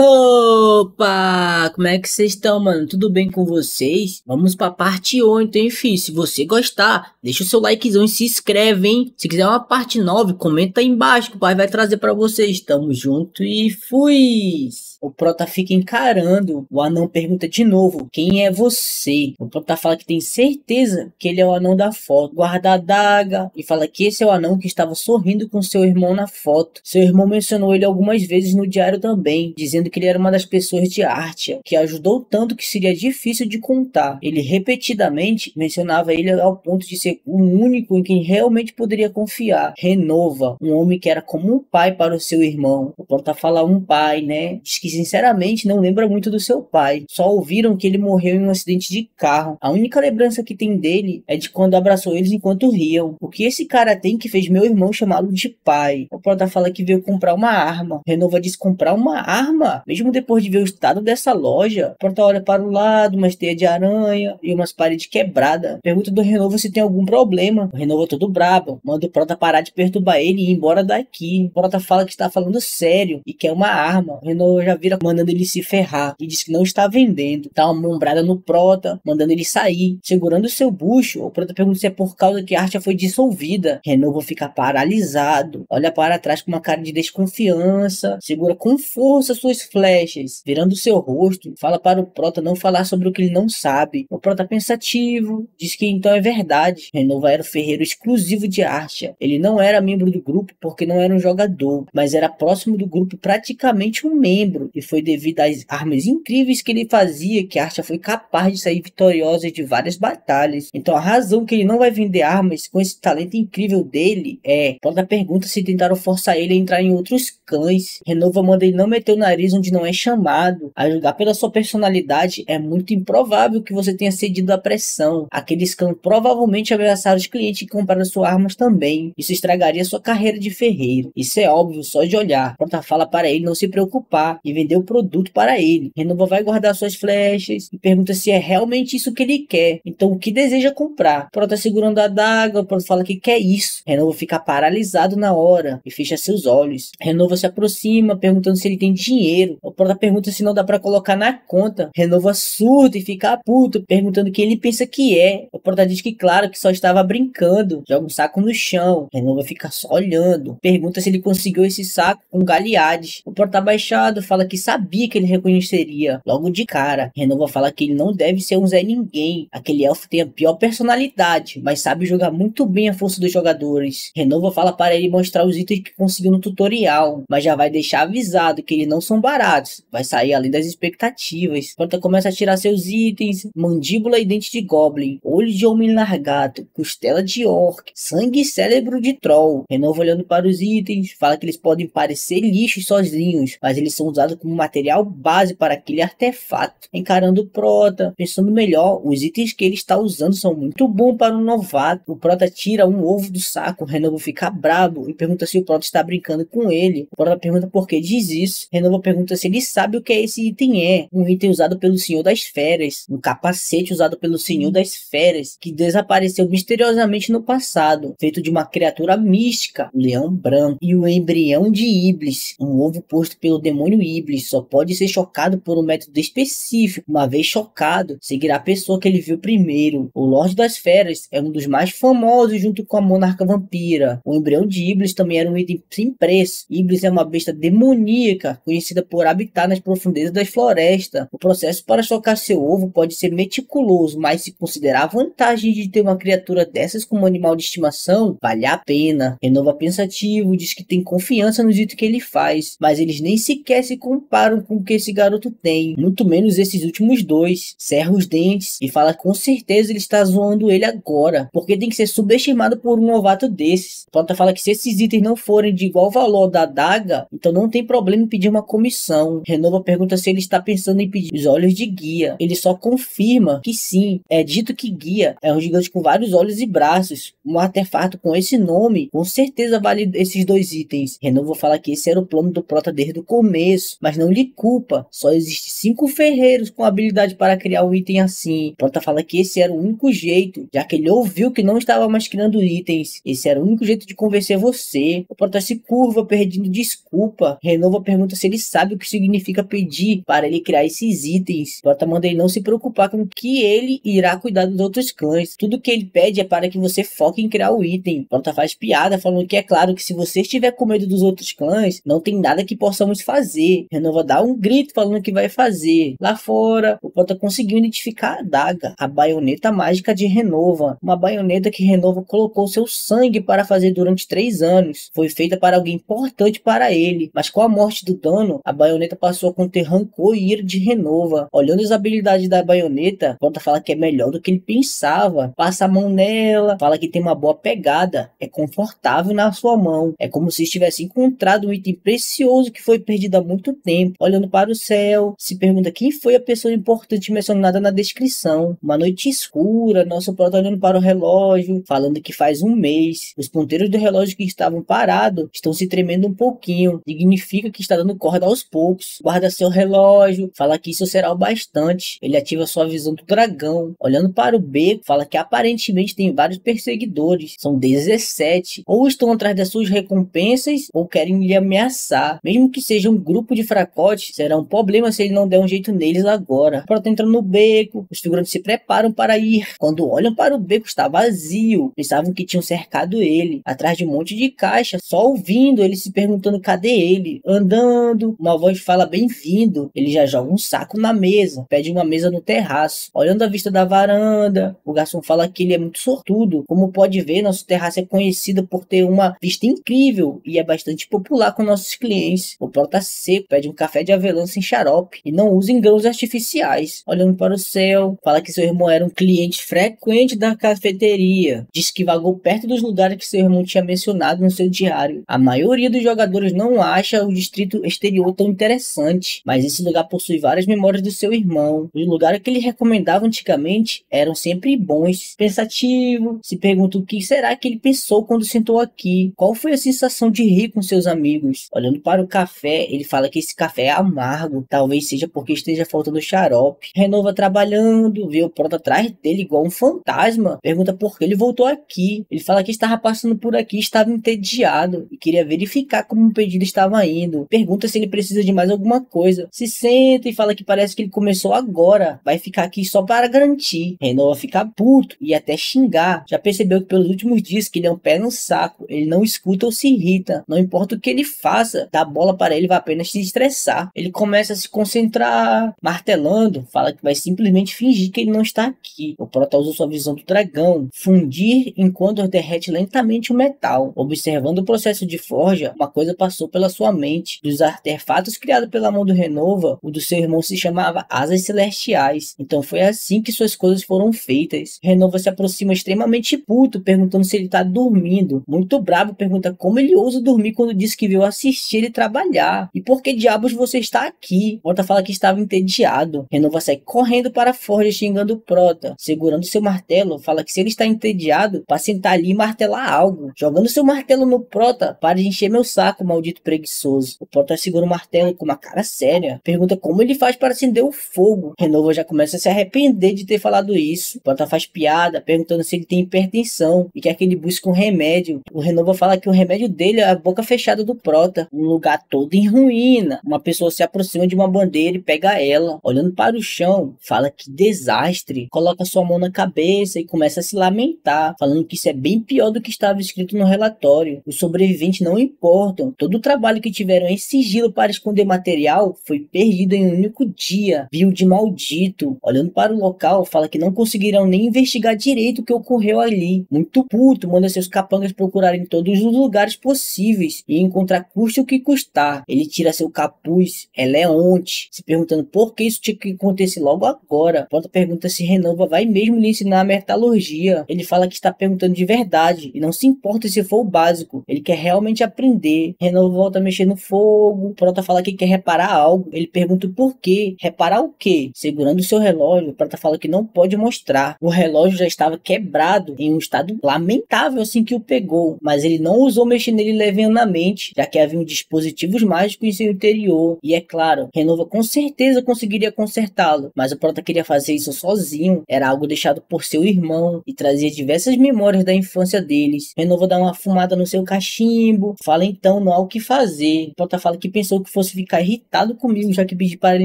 Opa! Como é que vocês estão, mano? Tudo bem com vocês? Vamos pra parte 8, hein, filho? Se você gostar, deixa o seu likezão e se inscreve, hein? Se quiser uma parte 9, comenta aí embaixo que o pai vai trazer para vocês. Tamo junto e fui! O Prota fica encarando. O anão pergunta de novo: Quem é você? O Prota fala que tem certeza que ele é o anão da foto. Guarda a daga e fala que esse é o anão que estava sorrindo com seu irmão na foto. Seu irmão mencionou ele algumas vezes no diário também, dizendo que ele era uma das pessoas de Ártia, que ajudou tanto que seria difícil de contar. Ele repetidamente mencionava ele ao ponto de ser o único em quem realmente poderia confiar. Renova, um homem que era como um pai para o seu irmão. O Prota fala um pai, né? Diz que sinceramente não lembra muito do seu pai. Só ouviram que ele morreu em um acidente de carro. A única lembrança que tem dele é de quando abraçou eles enquanto riam. O que esse cara tem que fez meu irmão chamá-lo de pai? O prota fala que veio comprar uma arma. Renova diz comprar uma arma? Mesmo depois de ver o estado dessa loja, o prota olha para o lado, uma teia de aranha e umas paredes quebradas. Pergunta do Renova se tem algum problema. O Renova todo brabo, manda o prota parar de perturbar ele e ir embora daqui. O prota fala que está falando sério e quer uma arma. O Renova já vira mandando ele se ferrar e diz que não está vendendo. Dá uma ombrada no Prota, mandando ele sair, segurando seu bucho. O Prota pergunta se é por causa que a foi dissolvida. Renovo fica paralisado, olha para trás com uma cara de desconfiança, segura com força suas flechas, virando seu rosto, fala para o Prota não falar sobre o que ele não sabe. O Prota pensativo, diz que então é verdade. Renova era o ferreiro exclusivo de Archa. Ele não era membro do grupo porque não era um jogador, mas era próximo do grupo praticamente um membro e foi devido às armas incríveis que ele fazia que Archa foi capaz de sair vitoriosa de várias batalhas. Então a razão que ele não vai vender armas com esse talento incrível dele é, volta pergunta se tentaram forçar ele a entrar em outros cães. Renova manda ele não meter o nariz onde não é chamado. Ajudar pela sua personalidade é muito improvável que você tenha cedido à pressão. Aqueles cães provavelmente ameaçaram os clientes que compraram suas armas também. Isso estragaria sua carreira de ferreiro. Isso é óbvio só de olhar. Pronta fala para ele não se preocupar e vender o produto para ele. Renova vai guardar suas flechas e pergunta se é realmente isso que ele quer. Então, o que deseja comprar? O Proto tá segurando a daga o Proto fala que quer isso. Renova fica paralisado na hora e fecha seus olhos. Renova se aproxima, perguntando se ele tem dinheiro. O Proto tá pergunta se não dá para colocar na conta. Renova surta e fica puto, perguntando quem ele pensa que é. O Proto tá diz que, claro, que só estava brincando. Joga um saco no chão. Renova fica só olhando. Pergunta se ele conseguiu esse saco com um galeades. O Proto tá baixado, fala que sabia que ele reconheceria logo de cara. Renova fala que ele não deve ser um Zé Ninguém. Aquele elfo tem a pior personalidade, mas sabe jogar muito bem a força dos jogadores. Renova fala para ele mostrar os itens que conseguiu no tutorial, mas já vai deixar avisado que eles não são baratos. Vai sair além das expectativas. Porta começa a tirar seus itens: mandíbula e dente de goblin, olho de homem largado, costela de orc, sangue e cérebro de troll. Renova olhando para os itens, fala que eles podem parecer lixos sozinhos, mas eles são usados como material base para aquele artefato. Encarando o Prota, pensando melhor, os itens que ele está usando são muito bons para um novato. O Prota tira um ovo do saco, Renovo fica brabo e pergunta se o Prota está brincando com ele. O Prota pergunta por que diz isso. Renovo pergunta se ele sabe o que é esse item é. Um item usado pelo Senhor das Feras, um capacete usado pelo Senhor das Feras, que desapareceu misteriosamente no passado, feito de uma criatura mística, o Leão Branco, e o embrião de Iblis, um ovo posto pelo demônio Iblis simples, só pode ser chocado por um método específico. Uma vez chocado, seguirá a pessoa que ele viu primeiro. O Lorde das Feras é um dos mais famosos junto com a Monarca Vampira. O embrião de Iblis também era um item sem preço. Iblis é uma besta demoníaca, conhecida por habitar nas profundezas das florestas. O processo para chocar seu ovo pode ser meticuloso, mas se considerar a vantagem de ter uma criatura dessas como animal de estimação, vale a pena. Renova pensativo, diz que tem confiança no dito que ele faz, mas eles nem sequer se comparam com o que esse garoto tem, muito menos esses últimos dois. Serra os dentes e fala com certeza ele está zoando ele agora, porque tem que ser subestimado por um novato desses. Ponta fala que se esses itens não forem de igual valor da daga, então não tem problema em pedir uma comissão. Renova pergunta se ele está pensando em pedir os olhos de guia. Ele só confirma que sim, é dito que guia é um gigante com vários olhos e braços. Um artefato com esse nome com certeza vale esses dois itens. Renovo fala que esse era o plano do Prota desde o começo mas não lhe culpa. Só existem cinco ferreiros com habilidade para criar um item assim. Pronta fala que esse era o único jeito, já que ele ouviu que não estava mais criando itens. Esse era o único jeito de convencer você. O Pronta se curva pedindo desculpa. Renova pergunta se ele sabe o que significa pedir para ele criar esses itens. Pronta manda ele não se preocupar com que ele irá cuidar dos outros clãs. Tudo que ele pede é para que você foque em criar o item. Pronta faz piada falando que é claro que se você estiver com medo dos outros clãs, não tem nada que possamos fazer. Renova dá um grito falando que vai fazer. Lá fora, o Pota conseguiu identificar a daga, a baioneta mágica de Renova, uma baioneta que Renova colocou seu sangue para fazer durante três anos. Foi feita para alguém importante para ele, mas com a morte do Dano, a baioneta passou a conter rancor e ira de Renova. Olhando as habilidades da baioneta, Pota fala que é melhor do que ele pensava. Passa a mão nela, fala que tem uma boa pegada, é confortável na sua mão. É como se estivesse encontrado um item precioso que foi perdido há muito tempo, olhando para o céu, se pergunta quem foi a pessoa importante mencionada na descrição. Uma noite escura, nosso prota olhando para o relógio, falando que faz um mês. Os ponteiros do relógio que estavam parados estão se tremendo um pouquinho. Significa que está dando corda aos poucos. Guarda seu relógio, fala que isso será o bastante. Ele ativa sua visão do dragão. Olhando para o beco, fala que aparentemente tem vários perseguidores. São 17. Ou estão atrás das suas recompensas, ou querem lhe ameaçar. Mesmo que seja um grupo de fracote será um problema se ele não der um jeito neles agora. O frota entra no beco, os figurantes se preparam para ir. Quando olham para o beco, está vazio. Pensavam que tinham cercado ele, atrás de um monte de caixa, só ouvindo ele se perguntando cadê ele. Andando, uma voz fala bem-vindo. Ele já joga um saco na mesa, pede uma mesa no terraço. Olhando a vista da varanda, o garçom fala que ele é muito sortudo. Como pode ver, nosso terraço é conhecido por ter uma vista incrível e é bastante popular com nossos clientes. O prota tá seco pede um café de avelã sem xarope e não usa em grãos artificiais. Olhando para o céu, fala que seu irmão era um cliente frequente da cafeteria. Diz que vagou perto dos lugares que seu irmão tinha mencionado no seu diário. A maioria dos jogadores não acha o distrito exterior tão interessante, mas esse lugar possui várias memórias do seu irmão. Os lugares que ele recomendava antigamente eram sempre bons. Pensativo, se pergunta o que será que ele pensou quando sentou aqui. Qual foi a sensação de rir com seus amigos? Olhando para o café, ele fala que esse café é amargo, talvez seja porque esteja faltando xarope. Renova trabalhando, vê o prota atrás dele igual um fantasma. Pergunta por que ele voltou aqui. Ele fala que estava passando por aqui, estava entediado e queria verificar como o pedido estava indo. Pergunta se ele precisa de mais alguma coisa. Se senta e fala que parece que ele começou agora. Vai ficar aqui só para garantir. Renova fica puto e até xingar. Já percebeu que pelos últimos dias que ele é um pé no saco. Ele não escuta ou se irrita. Não importa o que ele faça, dá bola para ele, vai apenas se distrair estressar. Ele começa a se concentrar, martelando, fala que vai simplesmente fingir que ele não está aqui. O Protoss usa sua visão do dragão, fundir enquanto derrete lentamente o metal. Observando o processo de forja, uma coisa passou pela sua mente. Dos artefatos criados pela mão do Renova, o do seu irmão se chamava Asas Celestiais. Então foi assim que suas coisas foram feitas. Renova se aproxima extremamente puto, perguntando se ele está dormindo. Muito bravo, pergunta como ele ousa dormir quando diz que veio assistir ele trabalhar. E por que diabos você está aqui? Prota fala que estava entediado. Renova sai correndo para Forja xingando Prota. Segurando seu martelo, fala que se ele está entediado, para sentar ali e martelar algo. Jogando seu martelo no Prota, para de encher meu saco, maldito preguiçoso. O Prota segura o martelo com uma cara séria. Pergunta como ele faz para acender o fogo. Renova já começa a se arrepender de ter falado isso. Prota faz piada, perguntando se ele tem hipertensão e quer que ele busque um remédio. O Renova fala que o remédio dele é a boca fechada do Prota, um lugar todo em ruína cena, uma pessoa se aproxima de uma bandeira e pega ela, olhando para o chão, fala que desastre, coloca sua mão na cabeça e começa a se lamentar, falando que isso é bem pior do que estava escrito no relatório. Os sobreviventes não importam, todo o trabalho que tiveram em sigilo para esconder material foi perdido em um único dia. Bill de maldito, olhando para o local, fala que não conseguirão nem investigar direito o que ocorreu ali. Muito puto, manda seus capangas procurarem todos os lugares possíveis e encontrar custe o que custar. Ele tira seu capuz, é Leonte, se perguntando por que isso tinha que acontecer logo agora. Ponta pergunta se Renova vai mesmo lhe ensinar a metalurgia. Ele fala que está perguntando de verdade e não se importa se for o básico. Ele quer realmente aprender. Renova volta a mexer no fogo. Prota fala que quer reparar algo. Ele pergunta por que, Reparar o quê? Segurando seu relógio, Prota fala que não pode mostrar. O relógio já estava quebrado em um estado lamentável assim que o pegou, mas ele não usou mexer nele levianamente, já que havia dispositivos mágicos em seu interior anterior e, é claro, Renova com certeza conseguiria consertá-lo, mas o Prota queria fazer isso sozinho, era algo deixado por seu irmão e trazia diversas memórias da infância deles. Renova dá uma fumada no seu cachimbo, fala então não há o que fazer. O Prota fala que pensou que fosse ficar irritado comigo já que pedi para ele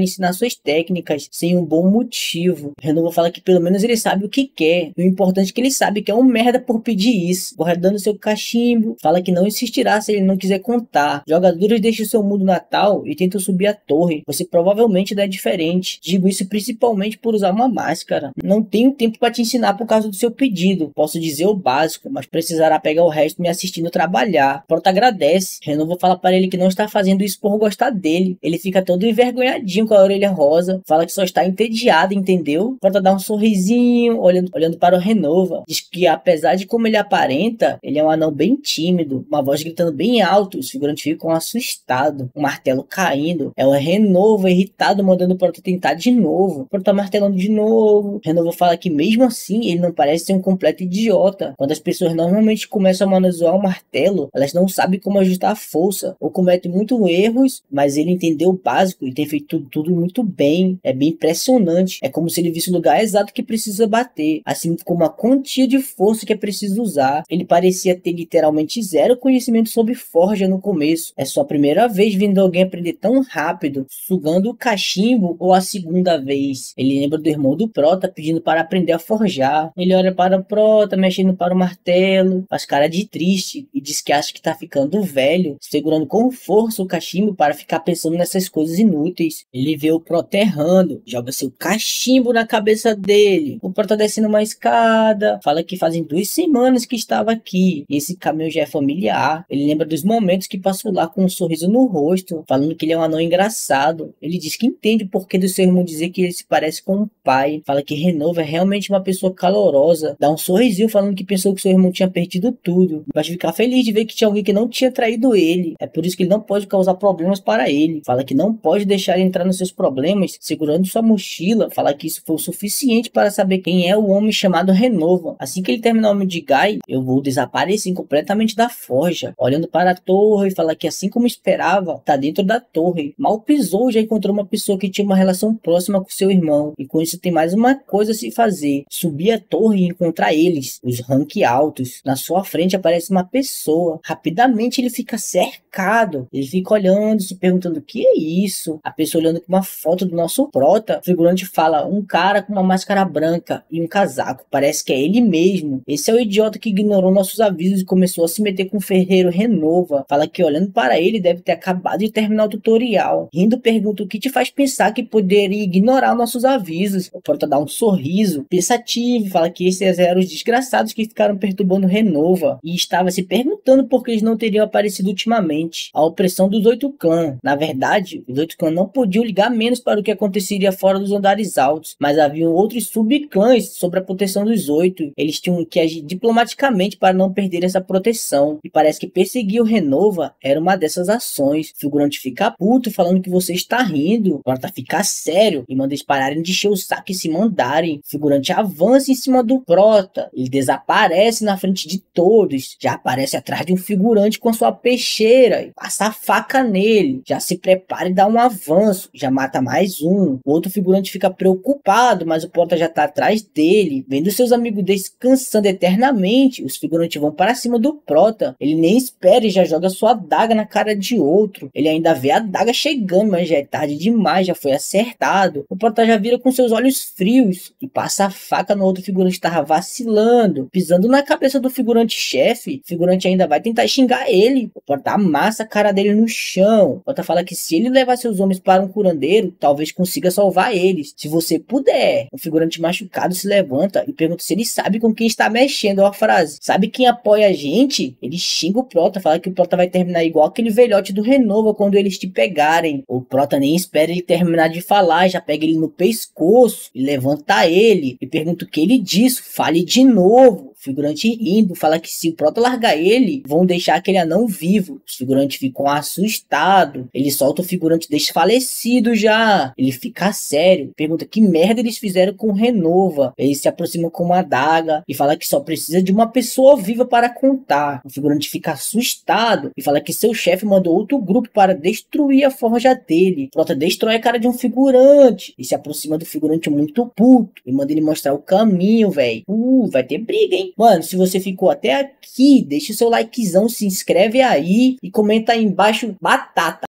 ensinar suas técnicas sem um bom motivo. Renova fala que pelo menos ele sabe o que quer, e o importante é que ele sabe que é um merda por pedir isso. Guardando seu cachimbo, fala que não insistirá se ele não quiser contar. Jogadores deixa o seu mundo natal e tentam subir a torre, você provavelmente dá é diferente. Digo isso principalmente por usar uma máscara. Não tenho tempo para te ensinar por causa do seu pedido. Posso dizer o básico, mas precisará pegar o resto me assistindo trabalhar. Pronto, agradece. Eu vou falar para ele que não está fazendo isso por gostar dele. Ele fica todo envergonhadinho com a orelha rosa, fala que só está entediado, entendeu? Pronto, dá um sorrisinho, olhando, olhando para o Renova. Diz que apesar de como ele aparenta, ele é um anão bem tímido, uma voz gritando bem alto, os figurantes ficam assustados. O martelo caindo. Ela renova, irritado, mandando o Proto tentar de novo. O Proto tá martelando de novo. Renovo fala que mesmo assim ele não parece ser um completo idiota. Quando as pessoas normalmente começam a manusear o martelo, elas não sabem como ajustar a força. Ou cometem muitos erros, mas ele entendeu o básico e tem feito tudo, tudo muito bem. É bem impressionante. É como se ele visse o lugar exato que precisa bater. Assim como a quantia de força que é preciso usar. Ele parecia ter literalmente zero conhecimento sobre forja no começo. É só a primeira vez vindo alguém aprender tão rápido sugando o cachimbo ou a segunda vez. Ele lembra do irmão do Prota pedindo para aprender a forjar. Ele olha para o Prota mexendo para o martelo, faz cara de triste e diz que acha que está ficando velho, segurando com força o cachimbo para ficar pensando nessas coisas inúteis. Ele vê o Prota errando, joga seu cachimbo na cabeça dele. O Prota descendo uma escada, fala que fazem duas semanas que estava aqui. Esse caminho já é familiar. Ele lembra dos momentos que passou lá com um sorriso no rosto, falando falando que ele é um anão engraçado. Ele diz que entende o porquê do seu irmão dizer que ele se parece com o pai. Fala que Renova é realmente uma pessoa calorosa. Dá um sorrisinho falando que pensou que seu irmão tinha perdido tudo. Mas ficar feliz de ver que tinha alguém que não tinha traído ele. É por isso que ele não pode causar problemas para ele. Fala que não pode deixar ele entrar nos seus problemas segurando sua mochila. Fala que isso foi o suficiente para saber quem é o homem chamado Renova. Assim que ele terminar o de Gai, eu vou desaparecer completamente da forja. Olhando para a torre, fala que assim como esperava, tá dentro da da torre. Mal pisou, já encontrou uma pessoa que tinha uma relação próxima com seu irmão. E com isso tem mais uma coisa a se fazer: subir a torre e encontrar eles, os rank altos. Na sua frente aparece uma pessoa. Rapidamente ele fica cercado. Ele fica olhando, se perguntando: o que é isso? A pessoa olhando com uma foto do nosso prota. O figurante fala: um cara com uma máscara branca e um casaco. Parece que é ele mesmo. Esse é o idiota que ignorou nossos avisos e começou a se meter com o ferreiro Renova. Fala que olhando para ele deve ter acabado de terminar final tutorial. Rindo pergunta o que te faz pensar que poderia ignorar nossos avisos. O Prota dá um sorriso, pensativo, e fala que esses eram os desgraçados que ficaram perturbando Renova e estava se perguntando por que eles não teriam aparecido ultimamente. A opressão dos oito clãs. Na verdade, os oito clãs não podiam ligar menos para o que aconteceria fora dos andares altos, mas haviam outros subclãs sobre a proteção dos oito. Eles tinham que agir diplomaticamente para não perder essa proteção e parece que perseguir o Renova era uma dessas ações. O figurante fica puto falando que você está rindo, planta tá fica sério e manda eles pararem de encher o saco e se mandarem. O figurante avança em cima do prota, ele desaparece na frente de todos, já aparece atrás de um figurante com sua peixeira e passa a faca nele, já se prepara e dá um avanço, já mata mais um. O outro figurante fica preocupado, mas o prota já está atrás dele, vendo seus amigos descansando eternamente, os figurantes vão para cima do prota, ele nem espera e já joga sua daga na cara de outro, ele ainda vê a daga chegando, mas já é tarde demais, já foi acertado. O Prota já vira com seus olhos frios e passa a faca no outro figurante que estava vacilando, pisando na cabeça do figurante-chefe. O figurante ainda vai tentar xingar ele. O Prota amassa a cara dele no chão. O Prota fala que se ele levar seus homens para um curandeiro, talvez consiga salvar eles. Se você puder. O figurante machucado se levanta e pergunta se ele sabe com quem está mexendo. É a frase. Sabe quem apoia a gente? Ele xinga o Prota, fala que o Prota vai terminar igual aquele velhote do Renova quando ele eles te pegarem. O Prota nem espera ele terminar de falar, já pega ele no pescoço e levanta ele e pergunta o que ele disse, fale de novo figurante indo, fala que se o Prota largar ele, vão deixar aquele anão vivo. Os figurantes ficam assustados. Ele solta o figurante desfalecido já. Ele fica sério. Pergunta que merda eles fizeram com Renova. Ele se aproxima com uma adaga e fala que só precisa de uma pessoa viva para contar. O figurante fica assustado e fala que seu chefe mandou outro grupo para destruir a forja dele. Prota destrói a cara de um figurante e se aproxima do figurante muito puto e manda ele mostrar o caminho, velho. Uh, vai ter briga, hein? Mano, se você ficou até aqui, deixa o seu likezão, se inscreve aí e comenta aí embaixo batata.